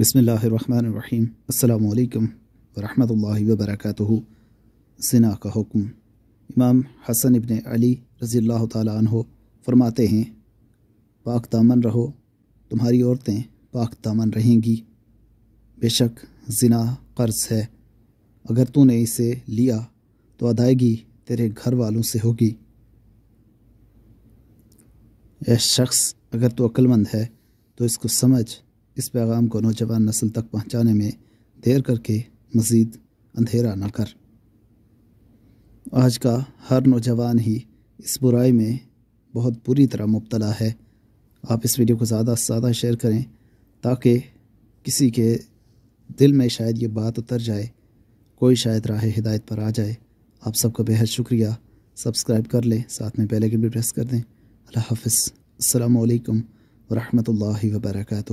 बसमीम् अल्लाम वरहल वबरक जना का हुक्म इमाम हसन इबन अली रज़ी अल्लाह तहो फरमाते हैं पाक दामन रहो तुम्हारी औरतें पाक दामन रहेंगी बेशक जना कर्ज है अगर तूने इसे लिया तो अदायगी तेरे घर वालों से होगी यह शख्स अगर तू अक्लमंद है तो इसको समझ इस पैगाम को नौजवान नस्ल तक पहुंचाने में देर करके मज़ीद अंधेरा न कर आज का हर नौजवान ही इस बुराई में बहुत बुरी तरह मुबतला है आप इस वीडियो को ज़्यादा से ज़्यादा शेयर करें ताकि किसी के दिल में शायद ये बात उतर जाए कोई शायद राह हिदायत पर आ जाए आप सबका बेहद शुक्रिया सब्सक्राइब कर लें साथ में पहले के भी प्रेस कर दें अल्लाह हाफ़ अल्लाम वरहमल वर्का